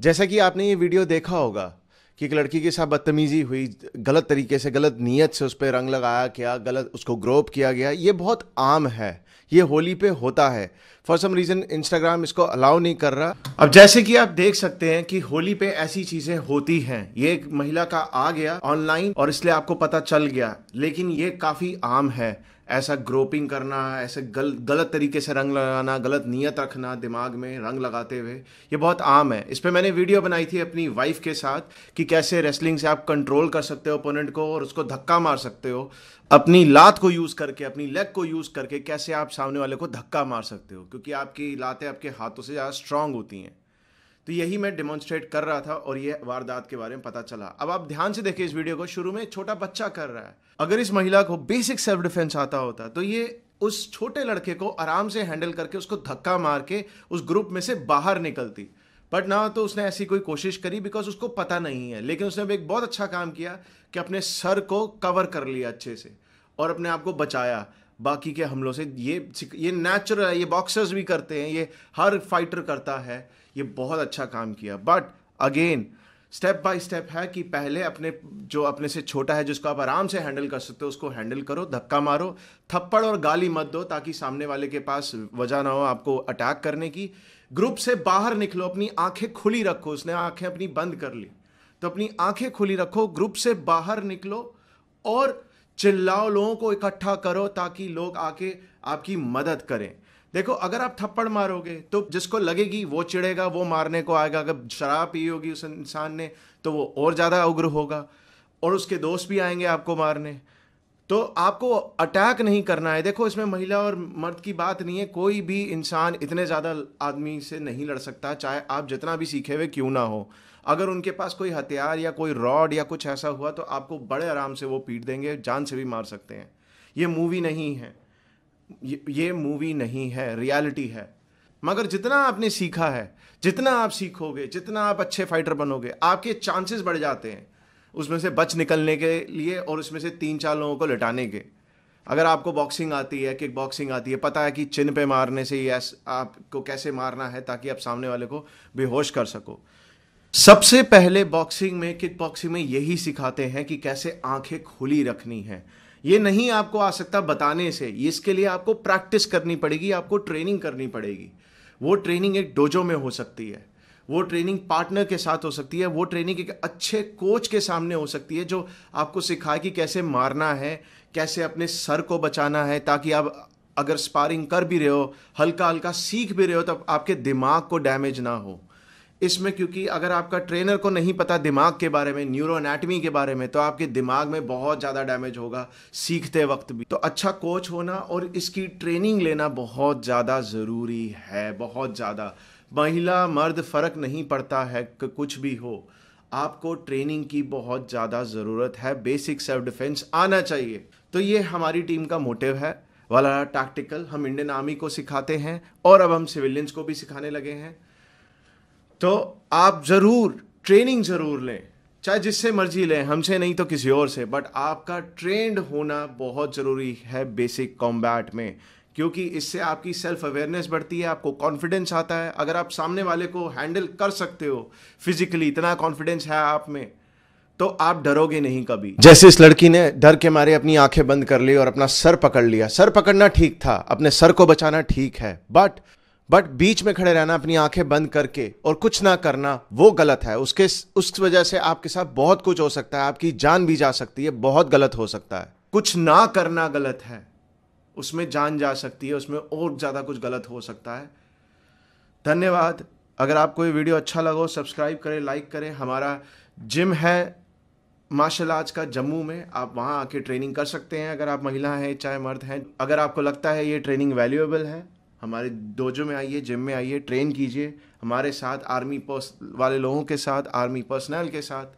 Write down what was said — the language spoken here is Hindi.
जैसा कि आपने ये वीडियो देखा होगा कि एक लड़की के साथ बदतमीजी हुई गलत तरीके से गलत नीयत से उस पर रंग लगाया गया गलत उसको ग्रोप किया गया ये बहुत आम है ये होली पे होता है फॉर सम रीज़न इंस्टाग्राम इसको अलाउ नहीं कर रहा अब जैसे कि आप देख सकते हैं कि होली पे ऐसी चीज़ें होती हैं ये एक महिला का आ गया ऑनलाइन और इसलिए आपको पता चल गया लेकिन ये काफ़ी आम है ऐसा ग्रोपिंग करना ऐसे गल गलत तरीके से रंग लगाना गलत नीयत रखना दिमाग में रंग लगाते हुए ये बहुत आम है इस पर मैंने वीडियो बनाई थी अपनी वाइफ के साथ कि कैसे रेसलिंग से आप कंट्रोल कर सकते हो ओपोनेंट को और उसको धक्का मार सकते हो अपनी लात को यूज़ करके अपनी लेग को यूज़ करके कैसे आप सामने वाले को धक्का मार सकते हो क्योंकि आपकी लातें आपके हाथों से ज़्यादा स्ट्रांग होती हैं तो यही मैं डेमोन्स्ट्रेट कर रहा था और ये वारदात के बारे में पता चला अब आप ध्यान से देखें इस वीडियो को शुरू में छोटा बच्चा कर रहा है अगर इस महिला को बेसिक सेल्फ डिफेंस आता होता तो ये उस छोटे लड़के को आराम से हैंडल करके उसको धक्का मार के उस ग्रुप में से बाहर निकलती बट ना तो उसने ऐसी कोई कोशिश करी बिकॉज उसको पता नहीं है लेकिन उसने एक बहुत अच्छा काम किया कि अपने सर को कवर कर लिया अच्छे से और अपने आप को बचाया बाकी के हमलों से ये ये नेचुरल है ये बॉक्सर्स भी करते हैं ये हर फाइटर करता है ये बहुत अच्छा काम किया but again step by step है कि पहले अपने जो अपने से छोटा है जिसको आप आराम से हैंडल कर सकते हो उसको हैंडल करो धक्का मारो थप्पड़ और गाली मत दो ताकि सामने वाले के पास वजह ना हो आपको अटैक करने की ग्रुप से बाहर निकलो अपनी आंखें खुली रखो उसने आंखें अपनी बंद कर ली तो अपनी आंखें खुली रखो ग्रुप से बाहर निकलो और चिल्लाओ लोगों को इकट्ठा करो ताकि लोग आके आपकी मदद करें देखो अगर आप थप्पड़ मारोगे तो जिसको लगेगी वो चिड़ेगा वो मारने को आएगा अगर शराब पी होगी उस इंसान ने तो वो और ज़्यादा उग्र होगा और उसके दोस्त भी आएंगे आपको मारने तो आपको अटैक नहीं करना है देखो इसमें महिला और मर्द की बात नहीं है कोई भी इंसान इतने ज़्यादा आदमी से नहीं लड़ सकता चाहे आप जितना भी सीखे हुए क्यों ना हो अगर उनके पास कोई हथियार या कोई रॉड या कुछ ऐसा हुआ तो आपको बड़े आराम से वो पीट देंगे जान से भी मार सकते हैं ये मूवी नहीं है ये मूवी नहीं है रियलिटी है मगर जितना आपने सीखा है जितना आप सीखोगे जितना आप अच्छे फाइटर बनोगे आपके चांसेस बढ़ जाते हैं उसमें से बच निकलने के लिए और उसमें से तीन चार लोगों को लटाने के अगर आपको बॉक्सिंग आती है किक बॉक्सिंग आती है पता है कि चिन पे मारने से ही आपको कैसे मारना है ताकि आप सामने वाले को बेहोश कर सको सबसे पहले बॉक्सिंग में किक बॉक्सिंग में यही सिखाते हैं कि कैसे आंखें खुली रखनी है ये नहीं आपको आ सकता बताने से इसके लिए आपको प्रैक्टिस करनी पड़ेगी आपको ट्रेनिंग करनी पड़ेगी वो ट्रेनिंग एक डोजो में हो सकती है वो ट्रेनिंग पार्टनर के साथ हो सकती है वो ट्रेनिंग एक अच्छे कोच के सामने हो सकती है जो आपको सिखाए कि कैसे मारना है कैसे अपने सर को बचाना है ताकि आप अगर स्पारिंग कर भी रहे हो हल्का हल्का सीख भी रहे हो तब आपके दिमाग को डैमेज ना हो इसमें क्योंकि अगर आपका ट्रेनर को नहीं पता दिमाग के बारे में न्यूरो अनाटमी के बारे में तो आपके दिमाग में बहुत ज़्यादा डैमेज होगा सीखते वक्त भी तो अच्छा कोच होना और इसकी ट्रेनिंग लेना बहुत ज़्यादा ज़रूरी है बहुत ज़्यादा महिला मर्द फ़र्क नहीं पड़ता है कुछ भी हो आपको ट्रेनिंग की बहुत ज़्यादा ज़रूरत है बेसिक सेल्फ डिफेंस आना चाहिए तो ये हमारी टीम का मोटिव है वाला टैक्टिकल हम इंडियन आर्मी को सिखाते हैं और अब हम सिविलियंस को भी सिखाने लगे हैं तो आप ज़रूर ट्रेनिंग ज़रूर लें चाहे जिससे मर्जी लें हमसे नहीं तो किसी और से बट आपका ट्रेंड होना बहुत ज़रूरी है बेसिक कॉम्बैट में क्योंकि इससे आपकी सेल्फ अवेयरनेस बढ़ती है आपको कॉन्फिडेंस आता है अगर आप सामने वाले को हैंडल कर सकते हो फिजिकली इतना कॉन्फिडेंस है आप में तो आप डरोगे नहीं कभी जैसे इस लड़की ने डर के मारे अपनी आंखें बंद कर ली और अपना सर पकड़ लिया सर पकड़ना ठीक था अपने सर को बचाना ठीक है बट बट बीच में खड़े रहना अपनी आंखें बंद करके और कुछ ना करना वो गलत है उसके उस वजह से आपके साथ बहुत कुछ हो सकता है आपकी जान भी जा सकती है बहुत गलत हो सकता है कुछ ना करना गलत है उसमें जान जा सकती है उसमें और ज़्यादा कुछ गलत हो सकता है धन्यवाद अगर आपको ये वीडियो अच्छा लगा सब्सक्राइब करें लाइक करें हमारा जिम है मार्शल आर्ट्स का जम्मू में आप वहाँ आके ट्रेनिंग कर सकते हैं अगर आप महिला हैं चाहे मर्द हैं अगर आपको लगता है ये ट्रेनिंग वैल्यूएबल है हमारे दोजो में आइए जिम में आइए ट्रेन कीजिए हमारे साथ आर्मी पर्स वाले लोगों के साथ आर्मी पर्सनल के साथ